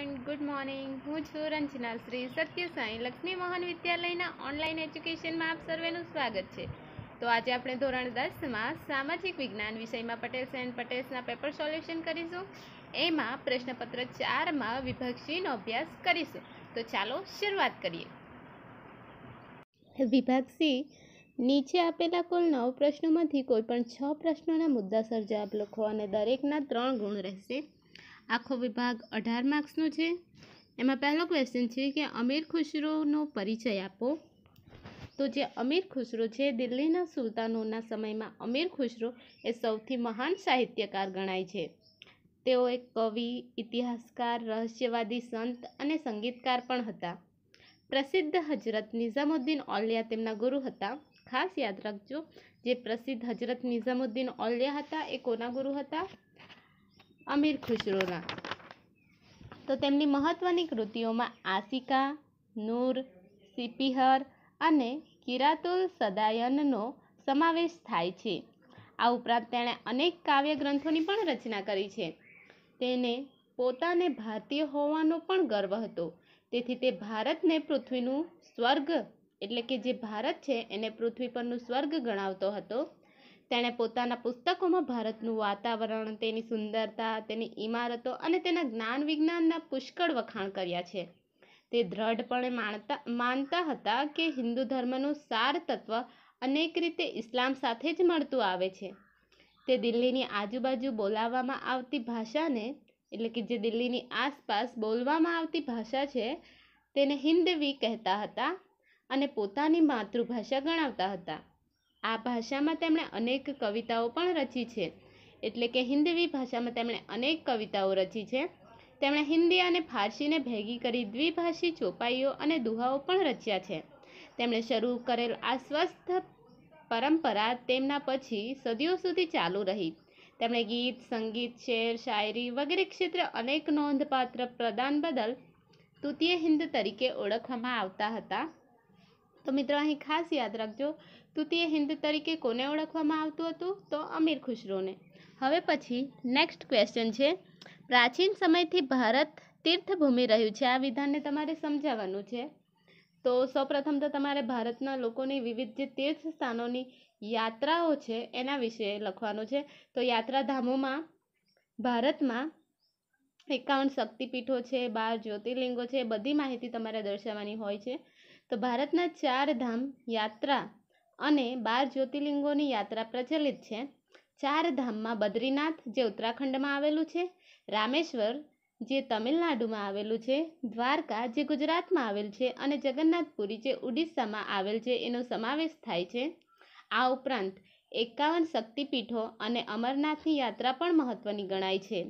Friend good morning હું છું રંજના શ્રી સત્યસાઈ લક્ષ્મી મોહન વિદ્યાલયના ઓનલાઈન એજ્યુકેશનમાં આપ સર્વેનું સ્વાગત છે તો આજે આપણે ધોરણ દસમાં સામાજિક વિજ્ઞાન વિષયમાં પટેલ એન્ડ પટેલ્સના પેપર સોલ્યુશન કરીશું એમાં પ્રશ્નપત્ર ચારમાં વિભાગ સીનો અભ્યાસ કરીશું તો ચાલો શરૂઆત કરીએ વિભાગ નીચે આપેલા કુલ નવ પ્રશ્નોમાંથી કોઈપણ છ પ્રશ્નોના મુદ્દાસર જવાબ લખો અને દરેકના ત્રણ ગુણ રહેશે આખો વિભાગ અઢાર માર્ક્સનો છે એમાં પહેલો ક્વેશ્ચન છે કે અમીર ખુશરોનો પરિચય આપો તો જે અમીર ખુશરો છે દિલ્હીના સુલતાનોના સમયમાં અમીર ખુશરો એ સૌથી મહાન સાહિત્યકાર ગણાય છે તેઓ એક કવિ ઇતિહાસકાર રહસ્યવાદી સંત અને સંગીતકાર પણ હતા પ્રસિદ્ધ હજરત નિઝામુદ્દીન ઓલિયા તેમના ગુરુ હતા ખાસ યાદ રાખજો જે પ્રસિદ્ધ હજરત નિઝામુદ્દીન ઓલિયા હતા એ કોના ગુરુ હતા અમીર ખુશરોના તો તેમની મહત્ત્વની કૃતિઓમાં આશિકા નૂર સિપિહર અને કિરાતુલ સદાયનનો સમાવેશ થાય છે આ ઉપરાંત તેણે અનેક કાવ્યગ્રંથોની પણ રચના કરી છે તેને પોતાને ભારતીય હોવાનો પણ ગર્વ હતો તેથી તે ભારતને પૃથ્વીનું સ્વર્ગ એટલે કે જે ભારત છે એને પૃથ્વી પરનું સ્વર્ગ ગણાવતો હતો તેણે પોતાના પુસ્તકોમાં ભારતનું વાતાવરણ તેની સુંદરતા તેની ઇમારતો અને તેના જ્ઞાન વિજ્ઞાનના પુષ્કળ વખાણ કર્યા છે તે દ્રઢપણે માણતા માનતા હતા કે હિન્દુ ધર્મનું સાર તત્વ અનેક રીતે ઇસ્લામ સાથે જ મળતું આવે છે તે દિલ્હીની આજુબાજુ બોલાવવામાં આવતી ભાષાને એટલે કે જે દિલ્હીની આસપાસ બોલવામાં આવતી ભાષા છે તેને હિન્દવી કહેતા હતા અને પોતાની માતૃભાષા ગણાવતા હતા આ ભાષામાં તેમણે અનેક કવિતાઓ પણ રચી છે એટલે કે હિન્દવી ભાષામાં તેમણે અનેક કવિતાઓ રચી છે તેમણે હિન્દી અને ફારસીને ભેગી કરી દ્વિભાષી ચોપાઈઓ અને દુહાઓ પણ રચ્યા છે તેમણે શરૂ કરેલ આ સ્વસ્થ પરંપરા તેમના પછી સદીઓ સુધી ચાલુ રહી તેમણે ગીત સંગીત શેર શાયરી વગેરે ક્ષેત્રે અનેક નોંધપાત્ર પ્રદાન બદલ તૃતીય હિન્દ તરીકે ઓળખવામાં આવતા હતા તો મિત્રો અહીં ખાસ યાદ રાખજો તૃતીય હિન્દ તરીકે કોને ઓળખવામાં આવતું હતું તો અમીર ખુશરોને હવે પછી નેક્સ્ટ ક્વેશ્ચન છે પ્રાચીન સમયથી ભારત તીર્થભૂમિ રહ્યું છે આ વિધાનને તમારે સમજાવવાનું છે તો સૌપ્રથમ તો તમારે ભારતના લોકોની વિવિધ જે તીર્થ સ્થાનોની યાત્રાઓ છે એના વિશે લખવાનું છે તો યાત્રાધામોમાં ભારતમાં એકાવન શક્તિપીઠો છે બાર જ્યોતિર્લિંગો છે બધી માહિતી તમારે દર્શાવવાની હોય છે તો ભારતના ચાર ધામ યાત્રા અને બાર જ્યોતિર્લિંગોની યાત્રા પ્રચલિત છે ચાર ધામમાં બદ્રીનાથ જે ઉત્તરાખંડમાં આવેલું છે રામેશ્વર જે તમિલનાડુમાં આવેલું છે દ્વારકા જે ગુજરાતમાં આવેલ છે અને જગન્નાથપુરી જે ઉડીસામાં આવેલ છે એનો સમાવેશ થાય છે આ ઉપરાંત એકાવન શક્તિપીઠો અને અમરનાથની યાત્રા પણ મહત્ત્વની ગણાય છે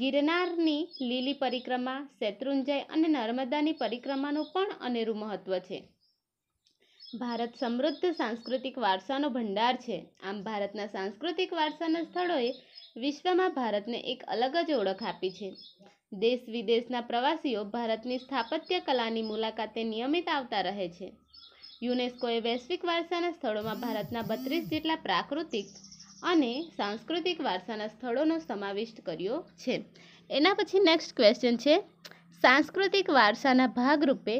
ગિરનારની લીલી પરિક્રમા શેત્રુંજય અને નર્મદાની પરિક્રમાનું પણ અનેરું મહત્ત્વ છે ભારત સમૃદ્ધ સાંસ્કૃતિક વારસાનો ભંડાર છે આમ ભારતના સાંસ્કૃતિક વારસાના સ્થળોએ વિશ્વમાં ભારતને એક અલગ જ ઓળખ આપી છે દેશ વિદેશના પ્રવાસીઓ ભારતની સ્થાપત્ય કલાની મુલાકાતે નિયમિત આવતા રહે છે યુનેસ્કોએ વૈશ્વિક વારસાના સ્થળોમાં ભારતના બત્રીસ જેટલા પ્રાકૃતિક અને સાંસ્કૃતિક વારસાના સ્થળોનો સમાવિષ્ટ કર્યો છે એના પછી નેક્સ્ટ ક્વેશ્ચન છે સાંસ્કૃતિક વારસાના ભાગરૂપે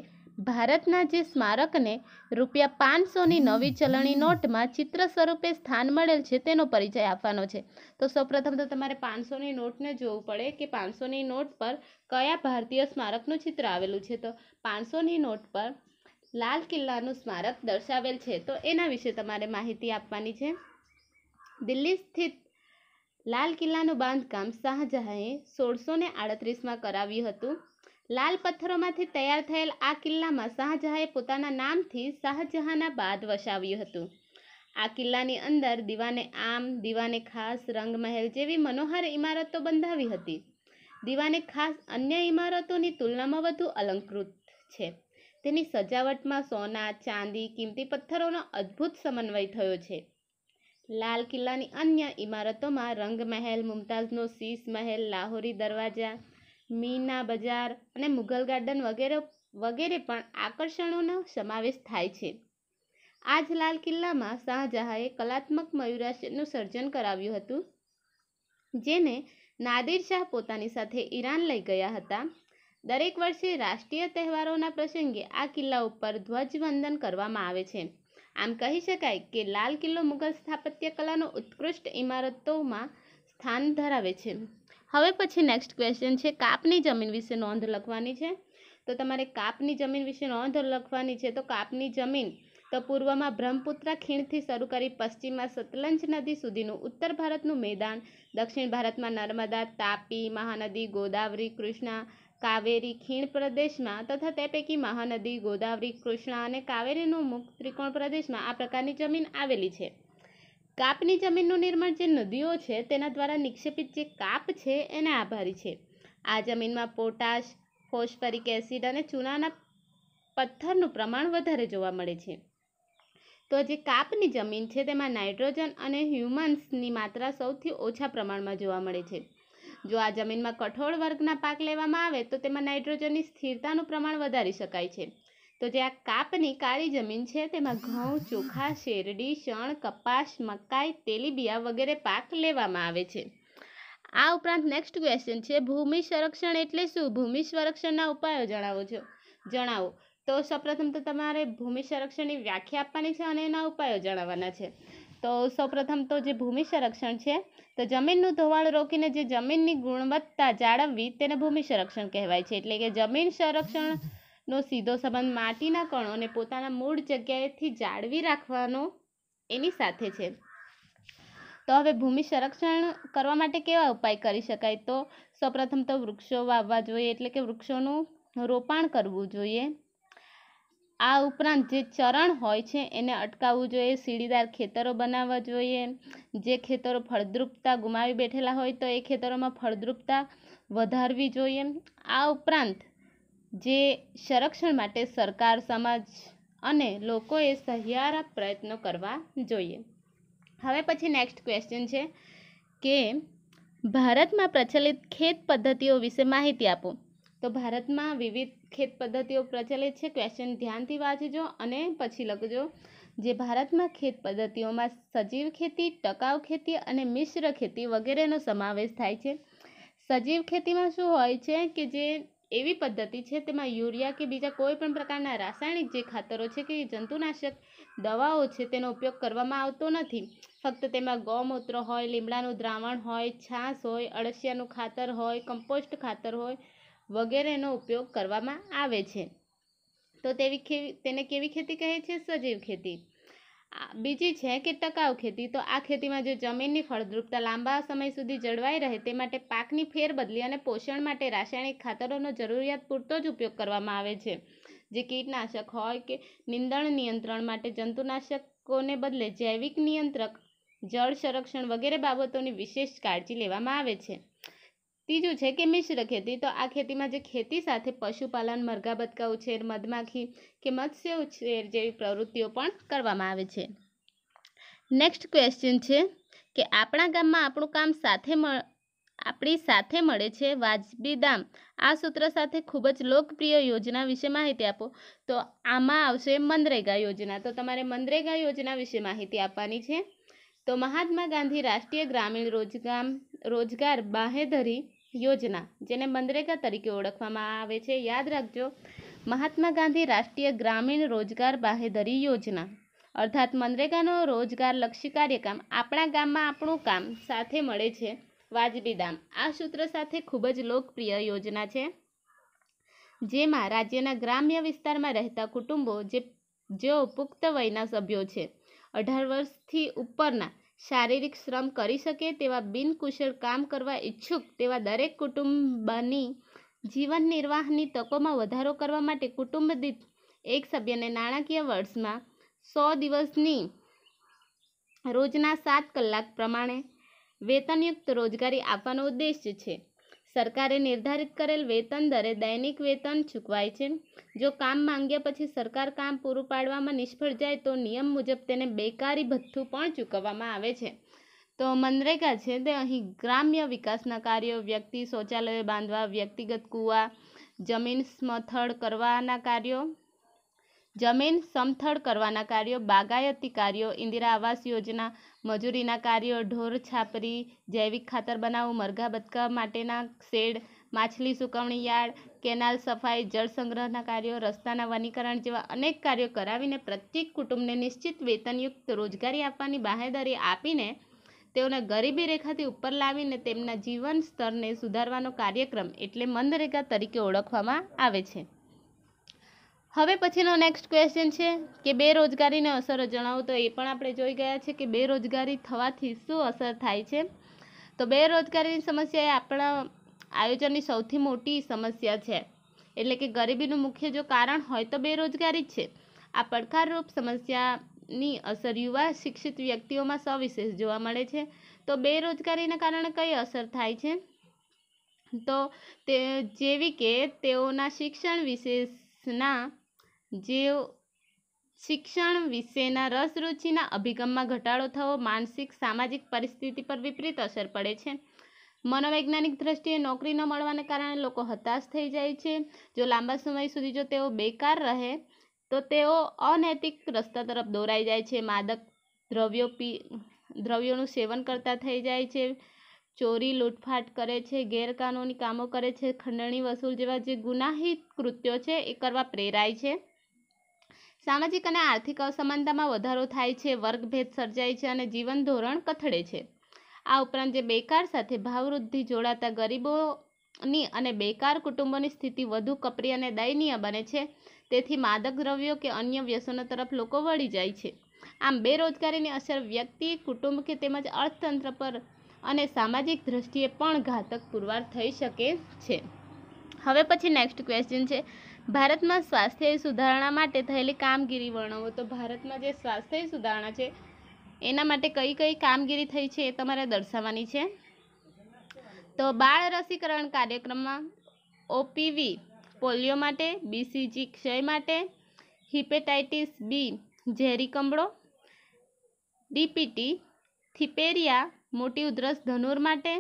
ભારતના જે સ્મારકને રૂપિયા પાંચસોની નવી ચલણી નોટમાં ચિત્ર સ્વરૂપે સ્થાન મળેલ છે તેનો પરિચય આપવાનો છે તો સૌપ્રથમ તો તમારે પાંચસોની નોટને જોવું પડે કે પાંચસોની નોટ પર કયા ભારતીય સ્મારકનું ચિત્ર આવેલું છે તો પાંચસોની નોટ પર લાલ કિલ્લાનું સ્મારક દર્શાવેલ છે તો એના વિશે તમારે માહિતી આપવાની છે દિલ્હી સ્થિત લાલ કિલ્લાનું બાંધકામ શાહજહાંએ સોળસો ને આડત્રીસમાં કરાવ્યું હતું લાલ પથ્થરોમાંથી તૈયાર થયેલ આ કિલ્લામાં શાહજહાંએ પોતાના નામથી શાહજહાંના બાદ વસાવ્યું હતું આ કિલ્લાની અંદર દીવાને આમ દીવાને ખાસ રંગમહેલ જેવી મનોહર ઇમારતો બંધાવી હતી દીવાને ખાસ અન્ય ઇમારતોની તુલનામાં વધુ અલંકૃત છે તેની સજાવટમાં સોના ચાંદી કિંમતી પથ્થરોનો અદ્ભુત સમન્વય થયો છે લાલ કિલ્લાની અન્ય ઇમારતોમાં રંગમહેલ મુમતાઝનો શીશ મહેલ લાહોરી દરવાજા મીના બજાર અને મુઘલ ગાર્ડન વગેરે વગેરે પણ આકર્ષણોનો સમાવેશ થાય છે આ જ લાલ કિલ્લામાં શાહજહાંએ કલાત્મક મયુરાશનું સર્જન કરાવ્યું હતું જેને નાદિર શાહ પોતાની સાથે ઈરાન લઈ ગયા હતા દરેક વર્ષે રાષ્ટ્રીય તહેવારોના પ્રસંગે આ કિલ્લા ઉપર ધ્વજવંદન કરવામાં આવે છે આમ કહી શકાય કે લાલ કિલ્લો મુઘલ સ્થાપત્ય કલાનો ઉત્કૃષ્ટ ઇમારતોમાં સ્થાન ધરાવે છે હવે પછી નેક્સ્ટ ક્વેશ્ચન છે કાપની જમીન વિશે નોંધ લખવાની છે તો તમારે કાપની જમીન વિશે નોંધ લખવાની છે તો કાપની જમીન તો પૂર્વમાં બ્રહ્મપુત્રા ખીણથી શરૂ કરી પશ્ચિમમાં સતલંજ નદી સુધીનું ઉત્તર ભારતનું મેદાન દક્ષિણ ભારતમાં નર્મદા તાપી મહાનદી ગોદાવરી કૃષ્ણા કાવેરી ખીણ પ્રદેશમાં તથા તે પૈકી મહાનદી ગોદાવરી કૃષ્ણા અને કાવેરીનો મુખ ત્રિકોણ પ્રદેશમાં આ પ્રકારની જમીન આવેલી છે કાપની જમીનનું નિર્માણ જે નદીઓ છે તેના દ્વારા નિક્ષેપિત જે કાપ છે એને આભારી છે આ જમીનમાં પોટાશ ફોસ્ફરિક એસિડ અને ચૂનાના પથ્થરનું પ્રમાણ વધારે જોવા મળે છે તો જે કાપની જમીન છે તેમાં નાઇટ્રોજન અને હ્યુમન્સની માત્રા સૌથી ઓછા પ્રમાણમાં જોવા મળે છે જો આ જમીનમાં કઠોળ વર્ગના પાક લેવામાં આવે તો તેમાં નાઇટ્રોજનની સ્થિરતાનું પ્રમાણ વધારી શકાય છે તો જે આ કાપની કાળી જમીન છે તેમાં ઘઉં ચોખા શેરડી શણ કપાસ મકાઈ તેલીબિયા વગેરે પાક લેવામાં આવે છે આ ઉપરાંત નેક્સ્ટ ક્વેશ્ચન છે ભૂમિ સંરક્ષણ એટલે શું ભૂમિ સંરક્ષણના ઉપાયો જણાવો છો જણાવો તો સૌપ્રથમ તો તમારે ભૂમિ સંરક્ષણની વ્યાખ્યા આપવાની છે અને એના ઉપાયો જણાવવાના છે તો સૌપ્રથમ તો જે ભૂમિ સંરક્ષણ છે તો જમીનનું ધોવાણ રોકીને જે જમીનની ગુણવત્તા જાળવવી તેને ભૂમિ સંરક્ષણ કહેવાય છે એટલે કે જમીન સંરક્ષણનો સીધો સંબંધ માટીના કણોને પોતાના મૂળ જગ્યાએથી જાળવી રાખવાનો એની સાથે છે તો હવે ભૂમિ સંરક્ષણ કરવા માટે કેવા ઉપાય કરી શકાય તો સૌપ્રથમ તો વૃક્ષો વાવવા જોઈએ એટલે કે વૃક્ષોનું રોપાણ કરવું જોઈએ આ ઉપરાંત જે ચરણ હોય છે એને અટકાવવું જોઈએ સીડીદાર ખેતરો બનાવવા જોઈએ જે ખેતરો ફળદ્રુપતા ગુમાવી બેઠેલા હોય તો એ ખેતરોમાં ફળદ્રુપતા વધારવી જોઈએ આ ઉપરાંત જે સંરક્ષણ માટે સરકાર સમાજ અને લોકોએ સહિયારા પ્રયત્નો કરવા જોઈએ હવે પછી નેક્સ્ટ ક્વેશ્ચન છે કે ભારતમાં પ્રચલિત ખેત પદ્ધતિઓ વિશે માહિતી આપો તો ભારતમાં વિવિધ ખેત પદ્ધતિઓ પ્રચલિત છે ક્વેશ્ચન ધ્યાનથી વાંચજો અને પછી લખજો જે ભારતમાં ખેત પદ્ધતિઓમાં સજીવ ખેતી ટકાઉ ખેતી અને મિશ્ર ખેતી વગેરેનો સમાવેશ થાય છે સજીવ ખેતીમાં શું હોય છે કે જે એવી પદ્ધતિ છે તેમાં યુરિયા કે બીજા કોઈ પણ પ્રકારના રાસાયણિક જે ખાતરો છે કે જંતુનાશક દવાઓ છે તેનો ઉપયોગ કરવામાં આવતો નથી ફક્ત તેમાં ગૌમૂત્ર હોય લીમડાનું દ્રાવણ હોય છાશ હોય અળસિયાનું ખાતર હોય કમ્પોસ્ટ ખાતર હોય વગેરેનો ઉપયોગ કરવામાં આવે છે તો તેવી તેને કેવી ખેતી કહે છે સજીવ ખેતી બીજી છે કે ટકાઉ ખેતી તો આ ખેતીમાં જો જમીનની ફળદ્રુપતા લાંબા સમય સુધી જળવાઈ રહે તે માટે પાકની ફેરબદલી અને પોષણ માટે રાસાયણિક ખાતરોનો જરૂરિયાત પૂરતો જ ઉપયોગ કરવામાં આવે છે જે કીટનાશક હોય કે નિંદણ નિયંત્રણ માટે જંતુનાશકોને બદલે જૈવિક નિયંત્રક જળ સંરક્ષણ વગેરે બાબતોની વિશેષ કાળજી લેવામાં આવે છે ત્રીજું છે કે મિશ્ર ખેતી તો આ ખેતીમાં જે ખેતી સાથે પશુપાલન મરઘા બતકા ઉછેર મધમાખી કે મત્સ્ય ઉછેર જેવી પ્રવૃત્તિઓ પણ કરવામાં આવે છે નેક્સ્ટ ક્વેશ્ચન છે કે આપણા ગામમાં આપણું કામ સાથે આપણી સાથે મળે છે વાજબી દામ આ સૂત્ર સાથે ખૂબ જ લોકપ્રિય યોજના વિશે માહિતી આપો તો આમાં આવશે મનરેગા યોજના તો તમારે મનરેગા યોજના વિશે માહિતી આપવાની છે તો મહાત્મા ગાંધી રાષ્ટ્રીય ગ્રામીણ રોજગાર રોજગાર બાહેધરી યોજના જેને મનરેગા તરીકે ઓળખવામાં આવે છે યાદ રાખજો મહાત્મા ગાંધી રાષ્ટ્રીય ગ્રામીણ રોજગાર બાહેધરી યોજના અર્થાત મનરેગાનો રોજગાર લક્ષી કાર્યક્રમ આપણા ગામમાં આપણું કામ સાથે મળે છે વાજબી દામ આ સૂત્ર સાથે ખૂબ જ લોકપ્રિય યોજના છે જેમાં રાજ્યના ગ્રામ્ય વિસ્તારમાં રહેતા કુટુંબો જે જેઓ પુખ્ત વયના સભ્યો છે અઢાર વર્ષથી ઉપરના શારીરિક શ્રમ કરી શકે તેવા બિનકુશળ કામ કરવા ઈચ્છુક તેવા દરેક કુટુંબની જીવન નિર્વાહની તકોમાં વધારો કરવા માટે કુટુંબ દીઠ એક સભ્યને નાણાકીય વર્ષમાં સો દિવસની રોજના સાત કલાક પ્રમાણે વેતનયુક્ત રોજગારી આપવાનો ઉદ્દેશ છે સરકારે નિર્ધારિત કરેલ વેતન દરે દૈનિક વેતન ચૂકવાય છે જો કામ માંગ્યા પછી સરકાર કામ પૂરું પાડવામાં નિષ્ફળ જાય તો નિયમ મુજબ તેને બેકારી ભથ્થું પણ ચૂકવવામાં આવે છે તો મનરેગા છે તે અહીં ગ્રામ્ય વિકાસના કાર્યો વ્યક્તિ શૌચાલયો બાંધવા વ્યક્તિગત કૂવા જમીન સ્મથળ કરવાના કાર્યો જમીન સમથળ કરવાના કાર્યો બાગાયતી કાર્યો ઇન્દિરા આવાસ યોજના મજૂરીના કાર્યો ઢોર છાપરી જૈવિક ખાતર બનાવવું મરઘા બતકા માટેના શેડ માછલી સુકવણી યાર્ડ કેનાલ સફાઈ જળ સંગ્રહના કાર્યો રસ્તાના વનીકરણ જેવા અનેક કાર્યો કરાવીને પ્રત્યેક કુટુંબને નિશ્ચિત વેતનયુક્ત રોજગારી આપવાની બાહેદારી આપીને તેઓને ગરીબી રેખાથી ઉપર લાવીને તેમના જીવન સ્તરને સુધારવાનો કાર્યક્રમ એટલે મંદરેગા તરીકે ઓળખવામાં આવે છે હવે પછીનો નેક્સ્ટ ક્વેશ્ચન છે કે બેરોજગારીને અસરો જણાવો તો એ પણ આપણે જોઈ ગયા છે કે બેરોજગારી થવાથી શું અસર થાય છે તો બેરોજગારીની સમસ્યા એ આપણા આયોજનની સૌથી મોટી સમસ્યા છે એટલે કે ગરીબીનું મુખ્ય જો કારણ હોય તો બેરોજગારી જ છે આ પડકારરૂપ સમસ્યાની અસર યુવા શિક્ષિત વ્યક્તિઓમાં સવિશેષ જોવા મળે છે તો બેરોજગારીના કારણે કઈ અસર થાય છે તો તે જેવી કે તેઓના શિક્ષણ વિશેષના જેઓ શિક્ષણ વિશેના રસ રુચિના અભિગમમાં ઘટાડો થવો માનસિક સામાજિક પરિસ્થિતિ પર વિપરીત અસર પડે છે મનોવૈજ્ઞાનિક દ્રષ્ટિએ નોકરી ન મળવાને કારણે લોકો હતાશ થઈ જાય છે જો લાંબા સમય સુધી જો તેઓ બેકાર રહે તો તેઓ અનૈતિક રસ્તા તરફ દોરાઈ જાય છે માદક દ્રવ્યો પી દ્રવ્યોનું સેવન કરતા થઈ જાય છે ચોરી લૂંટફાટ કરે છે ગેરકાનૂની કામો કરે છે ખંડણી વસૂલ જેવા જે ગુનાહિત કૃત્યો છે એ કરવા પ્રેરાય છે સામાજિક અને આર્થિક અસમાનતામાં વધારો થાય છે વર્ગભેદ સર્જાય છે અને જીવન ધોરણ કથળે છે આ ઉપરાંત જે બેકાર સાથે ભાવવૃદ્ધિ જોડાતા ગરીબોની અને બેકાર કુટુંબોની સ્થિતિ વધુ કપરી અને દયનીય બને છે તેથી માદક દ્રવ્યો કે અન્ય વ્યસનો તરફ લોકો વળી જાય છે આમ બેરોજગારીની અસર વ્યક્તિ કુટુંબ કે તેમજ અર્થતંત્ર પર અને સામાજિક દ્રષ્ટિએ પણ ઘાતક પુરવાર થઈ શકે છે હવે પછી નેક્સ્ટ ક્વેશ્ચન છે ભારતમાં સ્વાસ્થ્ય સુધારણા માટે થયેલી કામગીરી વર્ણવો તો ભારતમાં જે સ્વાસ્થ્ય સુધારણા છે એના માટે કઈ કઈ કામગીરી થઈ છે એ તમારે દર્શાવવાની છે તો બાળ રસીકરણ કાર્યક્રમમાં ઓપીવી પોલિયો માટે બીસીજી ક્ષય માટે હિપેટાઇટિસ બી ઝેરી કમળો ડીપીટી થિપેરિયા મોટી ઉધરસ ધનુર માટે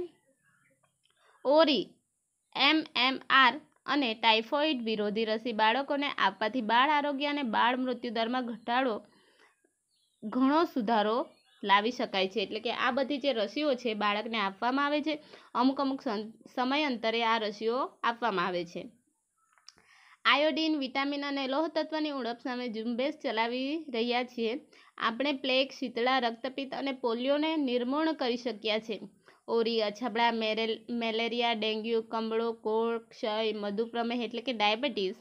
ઓરી એમ એમ આર અને ટાઇફોઇડ વિરોધી રસી બાળકોને આપવાથી બાળ આરોગ્ય અને બાળ મૃત્યુદરમાં ઘટાડો ઘણો સુધારો લાવી શકાય છે એટલે કે આ બધી જે રસીઓ છે બાળકને આપવામાં આવે છે અમુક અમુક સમય અંતરે આ રસીઓ આપવામાં આવે છે આયોડીન વિટામિન અને લોહ તત્વની ઉણપ સામે ઝુંબેશ ચલાવી રહ્યા છીએ આપણે પ્લેગ શીતળા રક્તપિત્ત અને પોલિયોને નિર્મૂળ કરી શક્યા છે ઓરી અછબડા મેરેલ મેલેરિયા ડેન્ગ્યુ કમળો કોળ ક્ષય મધુપ્રમેહ એટલે કે ડાયાબિટીસ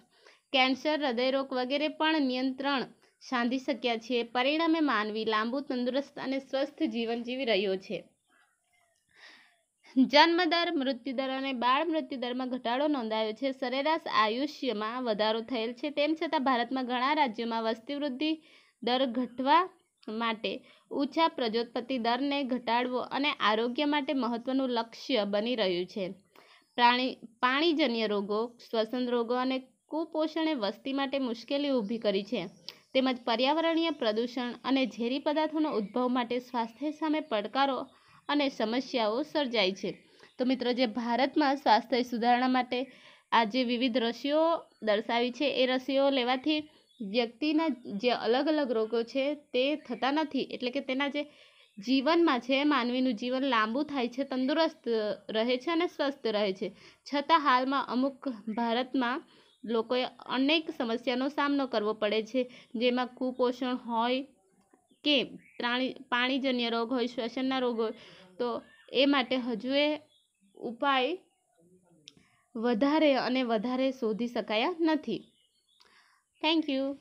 કેન્સર હૃદયરોગ વગેરે પણ નિયંત્રણ સાંધી શક્યા છે પરિણામે માનવી લાંબુ તંદુરસ્ત અને સ્વસ્થ જીવન જીવી રહ્યો છે જન્મદર મૃત્યુદર અને બાળ મૃત્યુદરમાં ઘટાડો નોંધાયો છે સરેરાશ આયુષ્યમાં વધારો થયેલ છે તેમ છતાં ભારતમાં ઘણા રાજ્યોમાં વસ્તી વૃદ્ધિ દર ઘટવા માટે ઓછા પ્રજોત્પત્તિ દરને ઘટાડવો અને આરોગ્ય માટે મહત્વનું લક્ષ્ય બની રહ્યું છે પ્રાણી પાણીજન્ય રોગો શ્વસન રોગો અને કુપોષણે વસ્તી માટે મુશ્કેલી ઊભી કરી છે તેમજ પર્યાવરણીય પ્રદૂષણ અને ઝેરી પદાર્થોનો ઉદ્ભવ માટે સ્વાસ્થ્ય સામે પડકારો અને સમસ્યાઓ સર્જાય છે તો મિત્રો જે ભારતમાં સ્વાસ્થ્ય સુધારણા માટે આજે વિવિધ રસીઓ દર્શાવી છે એ રસીઓ લેવાથી વ્યક્તિના જે અલગ અલગ રોગો છે તે થતા નથી એટલે કે તેના જે જીવનમાં છે માનવીનું જીવન લાંબુ થાય છે તંદુરસ્ત રહે છે અને સ્વસ્થ રહે છે છતાં હાલમાં અમુક ભારતમાં લોકોએ અનેક સમસ્યાનો સામનો કરવો પડે છે જેમાં કુપોષણ હોય કે પ્રાણી પાણીજન્ય રોગ હોય શ્વસનના રોગ હોય તો એ માટે હજુ એ ઉપાય વધારે અને વધારે શોધી શકાયા નથી Thank you.